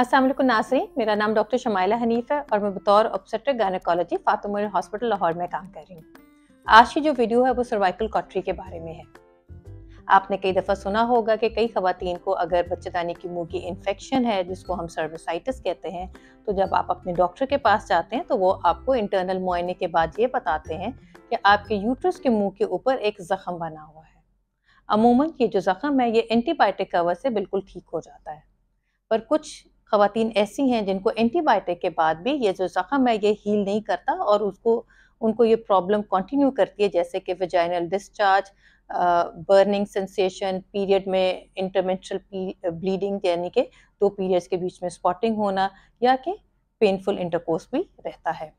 असल नासरी मेरा नाम डॉक्टर शमाइला हनीफ है और मैं बतौर obstetric gynaecology Fatima hospital Lahore में काम कर रही हूँ आज की जो वीडियो है वो सर्वाइकल कॉटरी के बारे में है आपने कई दफ़ा सुना होगा कि कई खातन को अगर बच्चेदानी की मुँह की इन्फेक्शन है जिसको हम सर्वसाइटिस कहते हैं तो जब आप अपने डॉक्टर के पास जाते हैं तो वो आपको इंटरनल मुआयने के बाद ये बताते हैं कि आपके यूट्रस के मुँह के ऊपर एक ज़ख़म बना हुआ है अमूमन ये जो ज़ख़म है ये एंटीबायोटिक कवर से बिल्कुल ठीक हो जाता है पर कुछ खातन ऐसी हैं जिनको एंटीबायोटिक के बाद भी ये जो ज़ख़म है ये हील नहीं करता और उसको उनको ये प्रॉब्लम कंटिन्यू करती है जैसे कि vaginal discharge burning sensation period में इंटरमेंशल ब्लीडिंग यानी कि दो पीरियड्स के बीच में स्पॉटिंग होना या कि पेनफुल इंटरकोर्स भी रहता है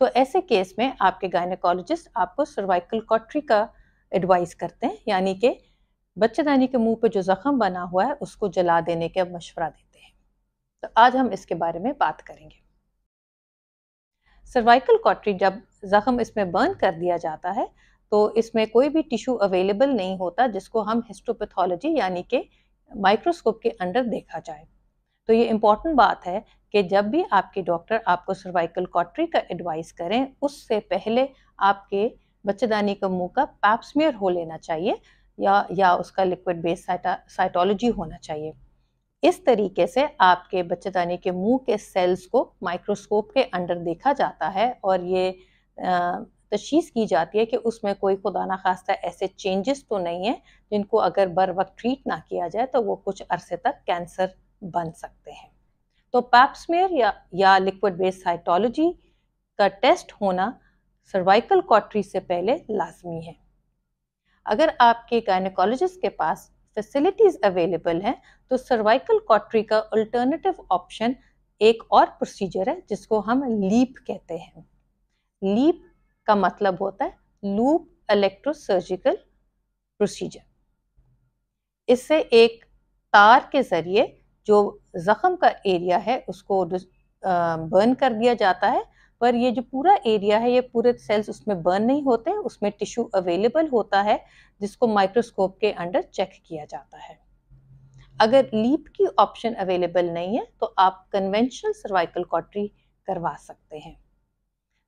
तो ऐसे केस में आपके गायनकोलॉजिस्ट आपको सर्वाइकल कॉट्री का एडवाइस करते हैं यानी कि बच्चेदानी के मुंह पे जो ज़ख़म बना हुआ है उसको जला देने का मशवरा देते हैं तो आज हम इसके बारे में बात करेंगे सर्वाइकल कॉटरी जब जख्म इसमें बर्न कर दिया जाता है तो इसमें कोई भी टिश्यू अवेलेबल नहीं होता जिसको हम हिस्टोपैथोलॉजी यानी कि माइक्रोस्कोप के अंडर देखा जाए तो ये इम्पॉर्टेंट बात है कि जब भी आपके डॉक्टर आपको सर्वाइकल कॉटरी का एडवाइस करें उससे पहले आपके बच्चेदानी का मुंह का पैप्समियर हो लेना चाहिए या या उसका लिक्विड बेस साइटोलॉजी होना चाहिए इस तरीके से आपके बच्चेदानी के मुंह के सेल्स को माइक्रोस्कोप के अंडर देखा जाता है और ये तशीस की जाती है कि उसमें कोई खुदा ना खास्ता ऐसे चेंजेस तो नहीं है जिनको अगर बर वक्त ट्रीट ना किया जाए तो वो कुछ अरसे तक कैंसर बन सकते हैं तो पैप्समेयर या या लिक्विड बेस्ड साइटोलॉजी का टेस्ट होना सर्वाइकल कॉटरी से पहले लाजमी है अगर आपके गायनकोलॉजिस्ट के पास फैसिलिटीज अवेलेबल हैं तो सर्वाइकल कॉटरी का अल्टरनेटिव ऑप्शन एक और प्रोसीजर है जिसको हम लीप कहते हैं लीप का मतलब होता है लूप इलेक्ट्रोसर्जिकल प्रोसीजर इससे एक तार के जरिए जो जख्म का एरिया है उसको बर्न कर दिया जाता है पर ये जो पूरा एरिया है ये पूरे सेल्स उसमें बर्न नहीं होते उसमें टिश्यू अवेलेबल होता है जिसको माइक्रोस्कोप के अंडर चेक किया जाता है अगर लीप की ऑप्शन अवेलेबल नहीं है तो आप कन्वेंशनल सर्वाइकल कॉटरी करवा सकते हैं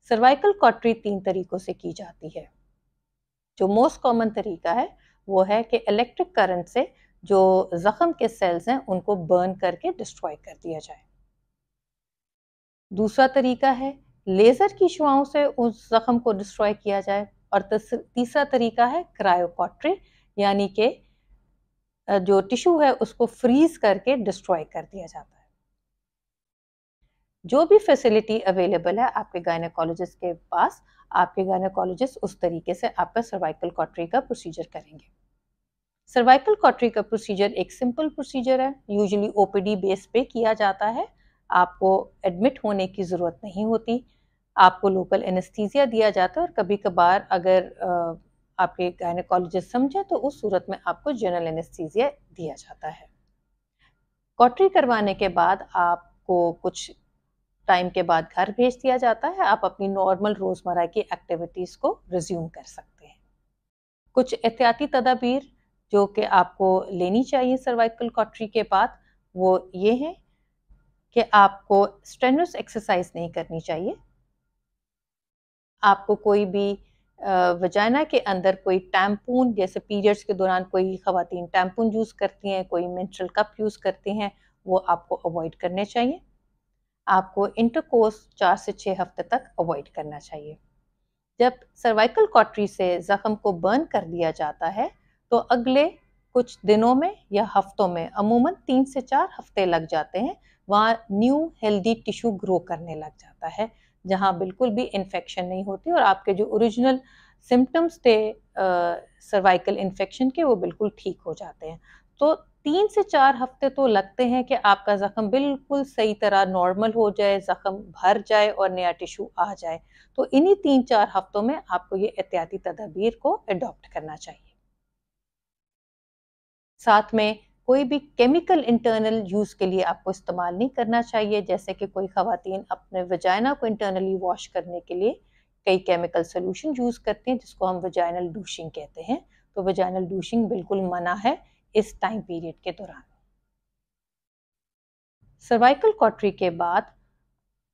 सर्वाइकल कॉटरी तीन तरीकों से की जाती है जो मोस्ट कॉमन तरीका है वो है कि इलेक्ट्रिक करंट से जो जख्म के सेल्स हैं उनको बर्न करके डिस्ट्रॉय कर दिया जाए दूसरा तरीका है लेज़र की शुआओं से उस जख्म को डिस्ट्रॉय किया जाए और तीसरा तरीका है क्रायोपॉट्री यानी कि जो टिश्यू है उसको फ्रीज करके डिस्ट्रॉय कर दिया जाता है जो भी फैसिलिटी अवेलेबल है आपके गायनाकोलॉजिस्ट के पास आपके गायनाकोलॉजिस्ट उस तरीके से आपका सर्वाइकल कॉटरी का प्रोसीजर करेंगे सर्वाइकल कॉटरी का प्रोसीजर एक सिंपल प्रोसीजर है यूजुअली ओपीडी बेस पे किया जाता है आपको एडमिट होने की ज़रूरत नहीं होती आपको लोकल एनेस्थीजिया दिया जाता है और कभी कभार अगर आपके गायनकोलॉजिस्ट समझे तो उस सूरत में आपको जनरल एनेस्थीजिया दिया जाता है कॉटरी करवाने के बाद आपको कुछ टाइम के बाद घर भेज दिया जाता है आप अपनी नॉर्मल रोज़मर्रा की एक्टिविटीज़ को रिज्यूम कर सकते हैं कुछ एहतियाती तदाबीर जो कि आपको लेनी चाहिए सर्वाइकल कॉटरी के बाद वो ये हैं कि आपको स्ट्रेनस एक्सरसाइज नहीं करनी चाहिए आपको कोई भी वजाइना के अंदर कोई टैम्पून जैसे पीरियड्स के दौरान कोई ख़वान टैम्पून यूज़ करती हैं कोई मिनरल कप यूज़ करती हैं वो आपको अवॉइड करने चाहिए आपको इंटरकोर्स चार से छः हफ्ते तक अवॉइड करना चाहिए जब सर्वाइकल कॉटरी से ज़ख़म को बर्न कर दिया जाता है तो अगले कुछ दिनों में या हफ्तों में अमूमन तीन से चार हफ्ते लग जाते हैं वहाँ न्यू हेल्दी टिश्यू ग्रो करने लग जाता है जहाँ बिल्कुल भी इन्फेक्शन नहीं होती और आपके जो ओरिजिनल सिम्टम्स थे सर्वाइकल इन्फेक्शन के वो बिल्कुल ठीक हो जाते हैं तो तीन से चार हफ्ते तो लगते हैं कि आपका ज़ख्म बिल्कुल सही तरह नॉर्मल हो जाए ज़ख्म भर जाए और नया टिश्यू आ जाए तो इन्हीं तीन चार हफ्तों में आपको ये एहतियाती तदाबीर को अडॉप्ट करना चाहिए साथ में कोई भी केमिकल इंटरनल यूज के लिए आपको इस्तेमाल नहीं करना चाहिए जैसे कि कोई खातन अपने वजाइना को इंटरनली वॉश करने के लिए कई केमिकल सोल्यूशन यूज करती हैं जिसको हम वजाइनल डूशिंग कहते हैं तो वजाइनल डूशिंग बिल्कुल मना है इस टाइम पीरियड के दौरान सर्वाइकल कॉटरी के बाद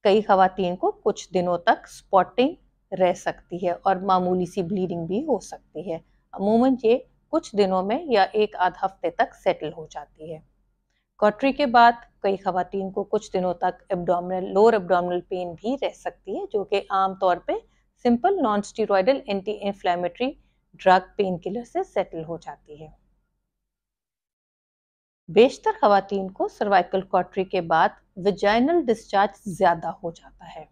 कई खातन को कुछ दिनों तक स्पॉटिंग रह सकती है और मामूली सी ब्लीडिंग भी हो सकती है अमूमन ये कुछ दिनों में या एक आध हफ्ते तक सेटल हो जाती है कॉटरी के बाद कई खातन को कुछ दिनों तक एब्डोमिनल लोअर एब्डोमिनल पेन भी रह सकती है जो कि आमतौर पर simple non steroidal anti inflammatory drug painkiller से सेटल हो जाती है बेशतर खातन को सर्वाइकल कॉटरी के बाद विजाइनल डिस्चार्ज ज़्यादा हो जाता है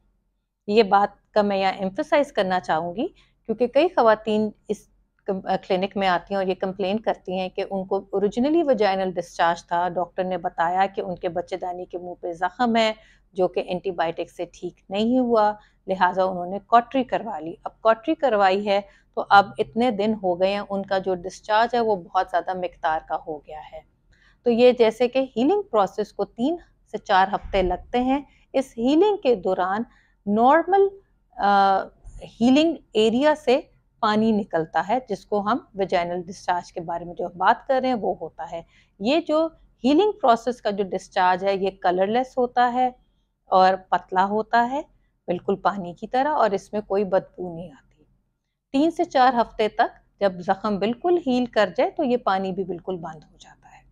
ये बात का मैं यहाँ एम्फोसाइज करना चाहूँगी क्योंकि कई खातन इस क्लिनिक में आती हैं और ये कंप्लेन करती हैं कि उनको ओरिजिनली वजाइनल डिस्चार्ज था डॉक्टर ने बताया कि उनके बच्चेदानी के मुंह पे ज़ख़्म है जो कि एंटीबायोटिक से ठीक नहीं हुआ लिहाजा उन्होंने कॉटरी करवा ली अब कॉटरी करवाई है तो अब इतने दिन हो गए हैं उनका जो डिस्चार्ज है वो बहुत ज़्यादा मकदार का हो गया है तो ये जैसे कि हीलिंग प्रोसेस को तीन से चार हफ्ते लगते हैं इस हीलिंग के दौरान नॉर्मल हीलिंग एरिया से पानी निकलता है जिसको हम वेजाइनल डिस्चार्ज के बारे में जो बात कर रहे हैं वो होता है ये जो हीलिंग प्रोसेस का जो डिस्चार्ज है ये कलरलेस होता है और पतला होता है बिल्कुल पानी की तरह और इसमें कोई बदबू नहीं आती तीन से चार हफ्ते तक जब जख्म बिल्कुल हील कर जाए तो ये पानी भी बिल्कुल बंद हो जाता है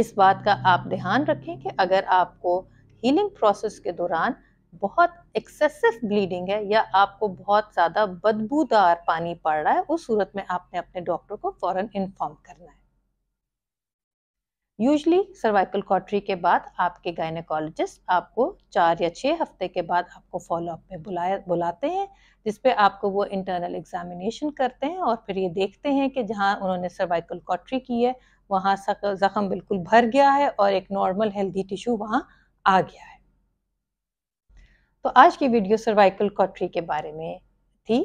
इस बात का आप ध्यान रखें कि अगर आपको हीलिंग प्रोसेस के दौरान बहुत एक्सेसिव ब्लीडिंग है या आपको बहुत ज़्यादा बदबूदार पानी पड़ रहा है उस सूरत में आपने अपने डॉक्टर को फ़ौरन इन्फॉर्म करना है यूजली सर्वाइकल कॉटरी के बाद आपके गायनेकोलॉजिस्ट आपको चार या छः हफ्ते के बाद आपको फॉलोअप में बुलाया बुलाते हैं जिसपे आपको वो इंटरनल एग्जामिनेशन करते हैं और फिर ये देखते हैं कि जहाँ उन्होंने सर्वाइकल कॉटरी की है वहाँ जख्म बिल्कुल भर गया है और एक नॉर्मल हेल्दी टिश्यू वहाँ आ गया है तो आज की वीडियो सर्वाइकल कॉटरी के बारे में थी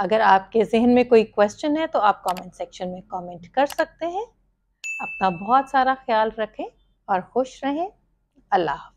अगर आपके जहन में कोई क्वेश्चन है तो आप कमेंट सेक्शन में कमेंट कर सकते हैं अपना बहुत सारा ख्याल रखें और खुश रहें अल्लाह